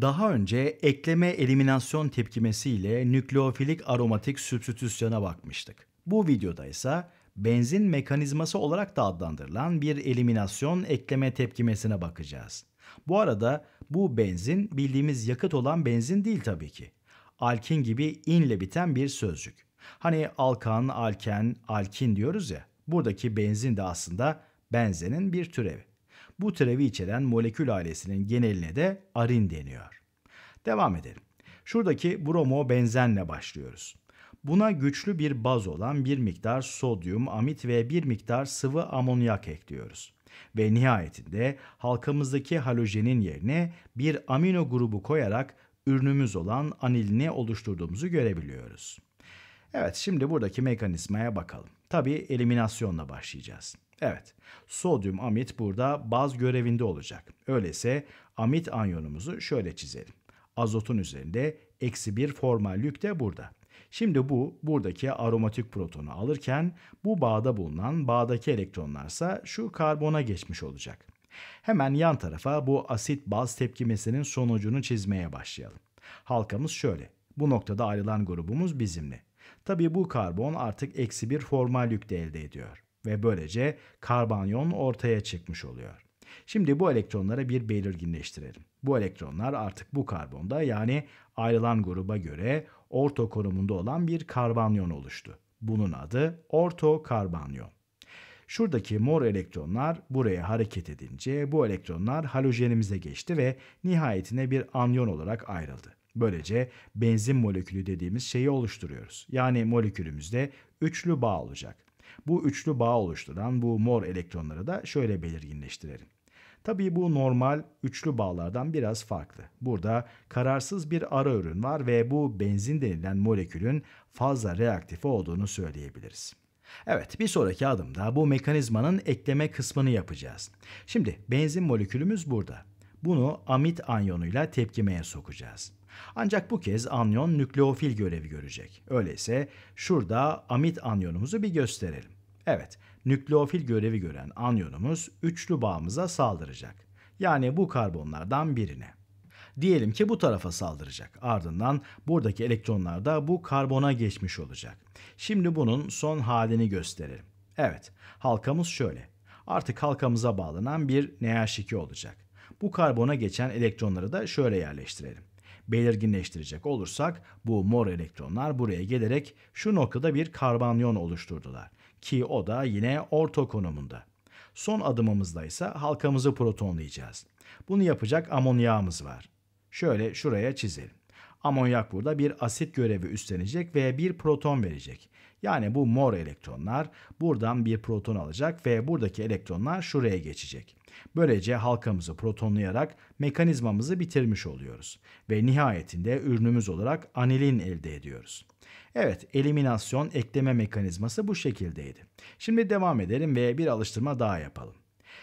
Daha önce ekleme eliminasyon tepkimesi ile nükleofilik aromatik sübstitüsyona bakmıştık. Bu videoda ise benzin mekanizması olarak da adlandırılan bir eliminasyon ekleme tepkimesine bakacağız. Bu arada bu benzin bildiğimiz yakıt olan benzin değil tabii ki. Alkin gibi inle biten bir sözcük. Hani alkan, alken, alkin diyoruz ya. Buradaki benzin de aslında benzenin bir türevi. Bu türevi içeren molekül ailesinin geneline de arin deniyor. Devam edelim. Şuradaki bromo benzenle başlıyoruz. Buna güçlü bir baz olan bir miktar sodyum, amit ve bir miktar sıvı amonyak ekliyoruz. Ve nihayetinde halkamızdaki halojenin yerine bir amino grubu koyarak ürünümüz olan anilini oluşturduğumuzu görebiliyoruz. Evet şimdi buradaki mekanizmaya bakalım. Tabii eliminasyonla başlayacağız. Evet, sodyum amit burada baz görevinde olacak. Öyleyse amit anyonumuzu şöyle çizelim. Azotun üzerinde eksi bir formal yük de burada. Şimdi bu buradaki aromatik protonu alırken bu bağda bulunan bağdaki elektronlarsa şu karbona geçmiş olacak. Hemen yan tarafa bu asit baz tepkimesinin sonucunu çizmeye başlayalım. Halkamız şöyle. Bu noktada ayrılan grubumuz bizimle. Tabii bu karbon artık eksi bir formal yük de elde ediyor ve böylece karbanyon ortaya çıkmış oluyor. Şimdi bu elektronlara bir belirginleştirelim. Bu elektronlar artık bu karbonda yani ayrılan gruba göre orto konumunda olan bir karbanyon oluştu. Bunun adı orto karbanyon. Şuradaki mor elektronlar buraya hareket edince bu elektronlar halojenimize geçti ve nihayetine bir anyon olarak ayrıldı. Böylece benzin molekülü dediğimiz şeyi oluşturuyoruz. Yani molekülümüzde üçlü bağ olacak. Bu üçlü bağ oluşturan bu mor elektronları da şöyle belirginleştirelim. Tabii bu normal üçlü bağlardan biraz farklı. Burada kararsız bir ara ürün var ve bu benzin denilen molekülün fazla reaktif olduğunu söyleyebiliriz. Evet, bir sonraki adımda bu mekanizmanın ekleme kısmını yapacağız. Şimdi benzin molekülümüz burada. Bunu amit anyonuyla tepkimeye sokacağız. Ancak bu kez anyon nükleofil görevi görecek. Öyleyse şurada amit anyonumuzu bir gösterelim. Evet, nükleofil görevi gören anyonumuz üçlü bağımıza saldıracak. Yani bu karbonlardan birine. Diyelim ki bu tarafa saldıracak. Ardından buradaki elektronlar da bu karbona geçmiş olacak. Şimdi bunun son halini gösterelim. Evet, halkamız şöyle. Artık halkamıza bağlanan bir NH2 olacak. Bu karbona geçen elektronları da şöyle yerleştirelim belirginleştirecek olursak bu mor elektronlar buraya gelerek şu noktada bir karbanyon oluşturdular ki o da yine orto konumunda. Son adımımızda ise halkamızı protonlayacağız. Bunu yapacak amonyağımız var. Şöyle şuraya çizelim. Amonyak burada bir asit görevi üstlenecek ve bir proton verecek. Yani bu mor elektronlar buradan bir proton alacak ve buradaki elektronlar şuraya geçecek. Böylece halkamızı protonlayarak mekanizmamızı bitirmiş oluyoruz ve nihayetinde ürünümüz olarak anilin elde ediyoruz. Evet, eliminasyon ekleme mekanizması bu şekildeydi. Şimdi devam edelim ve bir alıştırma daha yapalım.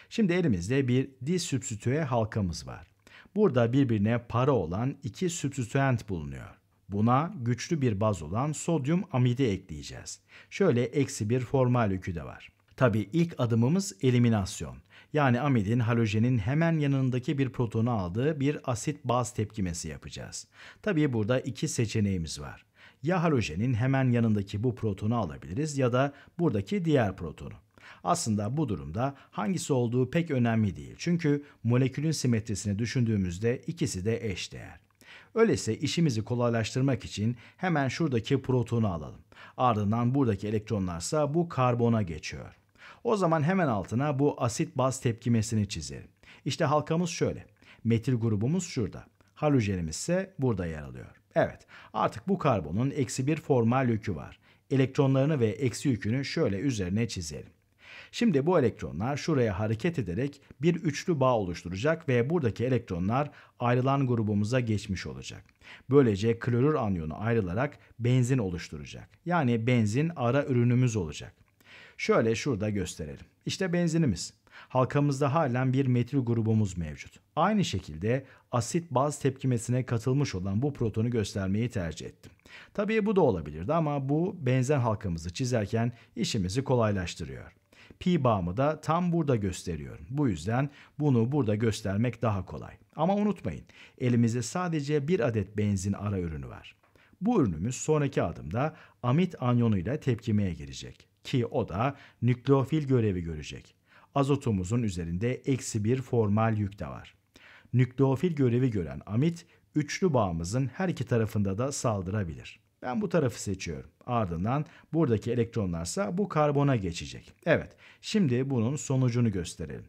Şimdi elimizde bir disübstitüe halkamız var. Burada birbirine para olan iki substituent bulunuyor. Buna güçlü bir baz olan sodyum amidi ekleyeceğiz. Şöyle eksi bir formal yükü de var. Tabii ilk adımımız eliminasyon. Yani amidin halojenin hemen yanındaki bir protonu aldığı bir asit baz tepkimesi yapacağız. Tabii burada iki seçeneğimiz var. Ya halojenin hemen yanındaki bu protonu alabiliriz ya da buradaki diğer protonu. Aslında bu durumda hangisi olduğu pek önemli değil. Çünkü molekülün simetrisini düşündüğümüzde ikisi de eşdeğer. Öyleyse işimizi kolaylaştırmak için hemen şuradaki protonu alalım. Ardından buradaki elektronlarsa bu karbona geçiyor. O zaman hemen altına bu asit baz tepkimesini çizelim. İşte halkamız şöyle. Metil grubumuz şurada. Halojenimiz ise burada yer alıyor. Evet artık bu karbonun eksi bir formal yükü var. Elektronlarını ve eksi yükünü şöyle üzerine çizelim. Şimdi bu elektronlar şuraya hareket ederek bir üçlü bağ oluşturacak ve buradaki elektronlar ayrılan grubumuza geçmiş olacak. Böylece klorür anyonu ayrılarak benzin oluşturacak. Yani benzin ara ürünümüz olacak. Şöyle şurada gösterelim. İşte benzinimiz. Halkamızda halen bir metil grubumuz mevcut. Aynı şekilde asit baz tepkimesine katılmış olan bu protonu göstermeyi tercih ettim. Tabii bu da olabilirdi ama bu benzen halkamızı çizerken işimizi kolaylaştırıyor. Pi bağımı da tam burada gösteriyorum. Bu yüzden bunu burada göstermek daha kolay. Ama unutmayın elimizde sadece bir adet benzin ara ürünü var. Bu ürünümüz sonraki adımda amit anyonuyla tepkimeye girecek ki o da nükleofil görevi görecek. Azotumuzun üzerinde eksi bir formal yük de var. Nükleofil görevi gören amit üçlü bağımızın her iki tarafında da saldırabilir. Ben bu tarafı seçiyorum. Ardından buradaki elektronlarsa bu karbona geçecek. Evet, şimdi bunun sonucunu gösterelim.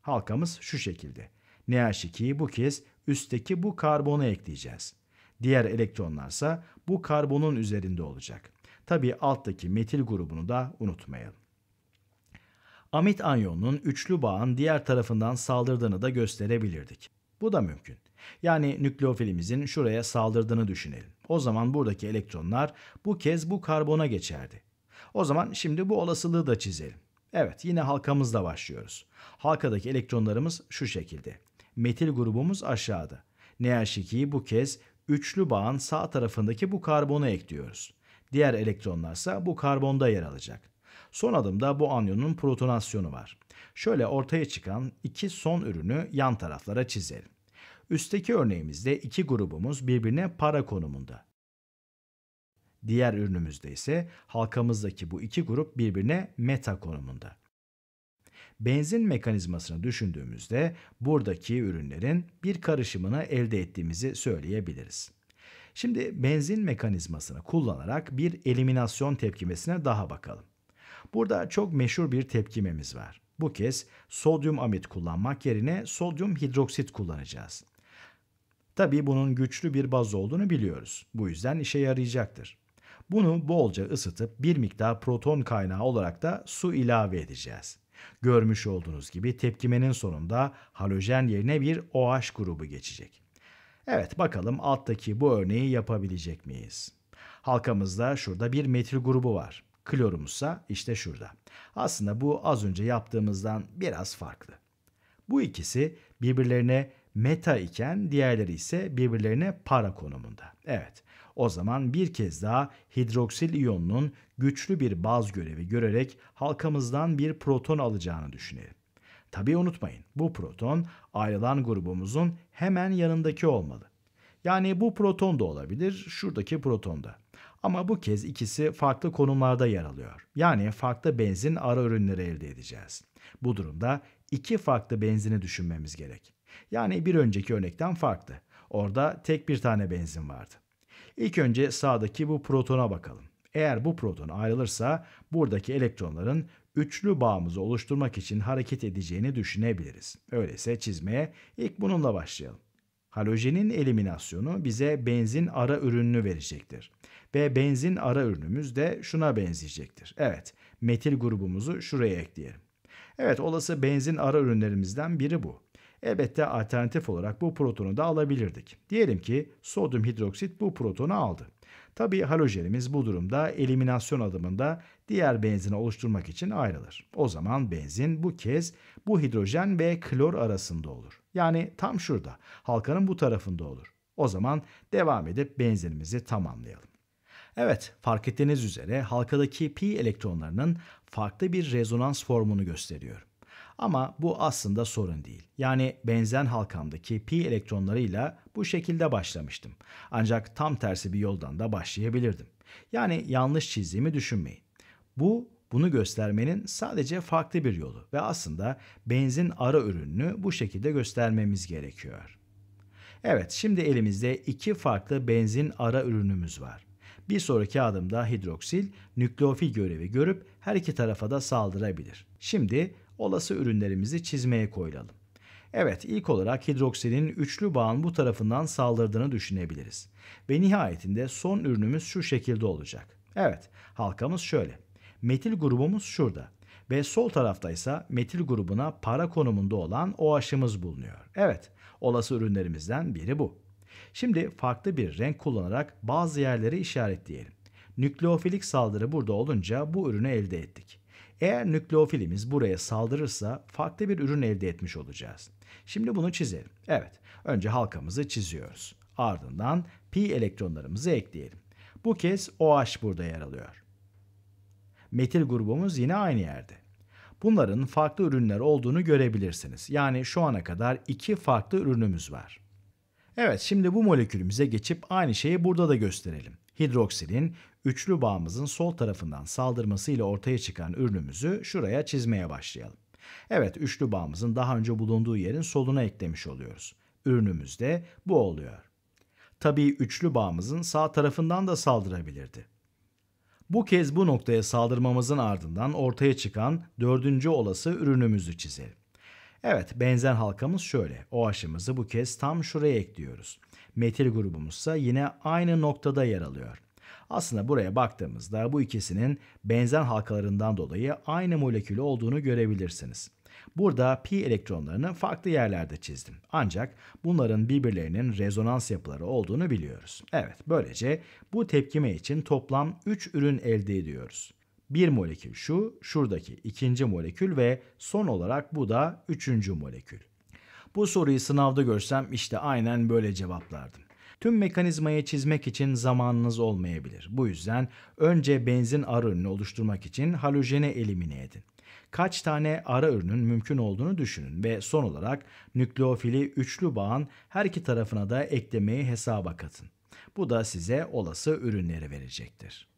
Halkamız şu şekilde. NH2'yi bu kez üstteki bu karbona ekleyeceğiz. Diğer elektronlarsa bu karbonun üzerinde olacak. Tabii alttaki metil grubunu da unutmayalım. Amit anyonunun üçlü bağın diğer tarafından saldırdığını da gösterebilirdik. Bu da mümkün. Yani nükleofilimizin şuraya saldırdığını düşünelim. O zaman buradaki elektronlar bu kez bu karbona geçerdi. O zaman şimdi bu olasılığı da çizelim. Evet yine halkamızla başlıyoruz. Halkadaki elektronlarımız şu şekilde. Metil grubumuz aşağıda. Ne 2yi bu kez üçlü bağın sağ tarafındaki bu karbona ekliyoruz. Diğer elektronlarsa bu karbonda yer alacak. Son adımda bu anyonun protonasyonu var. Şöyle ortaya çıkan iki son ürünü yan taraflara çizelim. Üstteki örneğimizde iki grubumuz birbirine para konumunda. Diğer ürünümüzde ise halkamızdaki bu iki grup birbirine meta konumunda. Benzin mekanizmasını düşündüğümüzde buradaki ürünlerin bir karışımını elde ettiğimizi söyleyebiliriz. Şimdi benzin mekanizmasını kullanarak bir eliminasyon tepkimesine daha bakalım. Burada çok meşhur bir tepkimemiz var. Bu kez sodyum amit kullanmak yerine sodyum hidroksit kullanacağız. Tabi bunun güçlü bir baz olduğunu biliyoruz. Bu yüzden işe yarayacaktır. Bunu bolca ısıtıp bir miktar proton kaynağı olarak da su ilave edeceğiz. Görmüş olduğunuz gibi tepkimenin sonunda halojen yerine bir OH grubu geçecek. Evet bakalım alttaki bu örneği yapabilecek miyiz? Halkamızda şurada bir metil grubu var. Klorumuzsa işte şurada. Aslında bu az önce yaptığımızdan biraz farklı. Bu ikisi birbirlerine meta iken diğerleri ise birbirlerine para konumunda. Evet o zaman bir kez daha hidroksil iyonunun güçlü bir baz görevi görerek halkamızdan bir proton alacağını düşünelim. Tabi unutmayın bu proton ayrılan grubumuzun hemen yanındaki olmalı. Yani bu proton da olabilir, şuradaki proton da. Ama bu kez ikisi farklı konumlarda yer alıyor. Yani farklı benzin ara ürünleri elde edeceğiz. Bu durumda iki farklı benzini düşünmemiz gerek. Yani bir önceki örnekten farklı. Orada tek bir tane benzin vardı. İlk önce sağdaki bu protona bakalım. Eğer bu proton ayrılırsa buradaki elektronların üçlü bağımızı oluşturmak için hareket edeceğini düşünebiliriz. Öyleyse çizmeye ilk bununla başlayalım. Halojenin eliminasyonu bize benzin ara ürününü verecektir. Ve benzin ara ürünümüz de şuna benzeyecektir. Evet, metil grubumuzu şuraya ekleyelim. Evet, olası benzin ara ürünlerimizden biri bu. Elbette alternatif olarak bu protonu da alabilirdik. Diyelim ki sodyum hidroksit bu protonu aldı. Tabi halojenimiz bu durumda eliminasyon adımında diğer benzini oluşturmak için ayrılır. O zaman benzin bu kez bu hidrojen ve klor arasında olur. Yani tam şurada, halkanın bu tarafında olur. O zaman devam edip benzinimizi tamamlayalım. Evet, fark ettiğiniz üzere halkadaki pi elektronlarının farklı bir rezonans formunu gösteriyor. Ama bu aslında sorun değil. Yani benzen halkamdaki pi elektronlarıyla bu şekilde başlamıştım. Ancak tam tersi bir yoldan da başlayabilirdim. Yani yanlış çizdiğimi düşünmeyin. Bu bunu göstermenin sadece farklı bir yolu ve aslında benzin ara ürününü bu şekilde göstermemiz gerekiyor. Evet, şimdi elimizde iki farklı benzin ara ürünümüz var. Bir sonraki adımda hidroksil nükleofil görevi görüp her iki tarafa da saldırabilir. Şimdi olası ürünlerimizi çizmeye koyulalım. Evet, ilk olarak hidroksinin üçlü bağın bu tarafından saldırdığını düşünebiliriz. Ve nihayetinde son ürünümüz şu şekilde olacak. Evet, halkamız şöyle. Metil grubumuz şurada ve sol tarafta ise metil grubuna para konumunda olan OH'ımız bulunuyor. Evet, olası ürünlerimizden biri bu. Şimdi farklı bir renk kullanarak bazı yerleri işaretleyelim. Nükleofilik saldırı burada olunca bu ürünü elde ettik. Eğer nükleofilimiz buraya saldırırsa farklı bir ürün elde etmiş olacağız. Şimdi bunu çizelim. Evet, önce halkamızı çiziyoruz. Ardından pi elektronlarımızı ekleyelim. Bu kez OH burada yer alıyor. Metil grubumuz yine aynı yerde. Bunların farklı ürünler olduğunu görebilirsiniz. Yani şu ana kadar iki farklı ürünümüz var. Evet şimdi bu molekülümüze geçip aynı şeyi burada da gösterelim. Hidroksilin üçlü bağımızın sol tarafından saldırmasıyla ortaya çıkan ürünümüzü şuraya çizmeye başlayalım. Evet üçlü bağımızın daha önce bulunduğu yerin soluna eklemiş oluyoruz. Ürünümüz de bu oluyor. Tabii üçlü bağımızın sağ tarafından da saldırabilirdi. Bu kez bu noktaya saldırmamızın ardından ortaya çıkan dördüncü olası ürünümüzü çizelim. Evet benzer halkamız şöyle. O aşımızı bu kez tam şuraya ekliyoruz. Metil grubumuzsa yine aynı noktada yer alıyor. Aslında buraya baktığımızda bu ikisinin benzen halkalarından dolayı aynı molekül olduğunu görebilirsiniz. Burada p elektronlarını farklı yerlerde çizdim. Ancak bunların birbirlerinin rezonans yapıları olduğunu biliyoruz. Evet, böylece bu tepkime için toplam 3 ürün elde ediyoruz. Bir molekül şu, şuradaki ikinci molekül ve son olarak bu da üçüncü molekül. Bu soruyu sınavda görsem işte aynen böyle cevaplardım. Tüm mekanizmayı çizmek için zamanınız olmayabilir. Bu yüzden önce benzin ara ürünü oluşturmak için halojeni elimine edin kaç tane ara ürünün mümkün olduğunu düşünün ve son olarak nükleofili üçlü bağın her iki tarafına da eklemeyi hesaba katın. Bu da size olası ürünleri verecektir.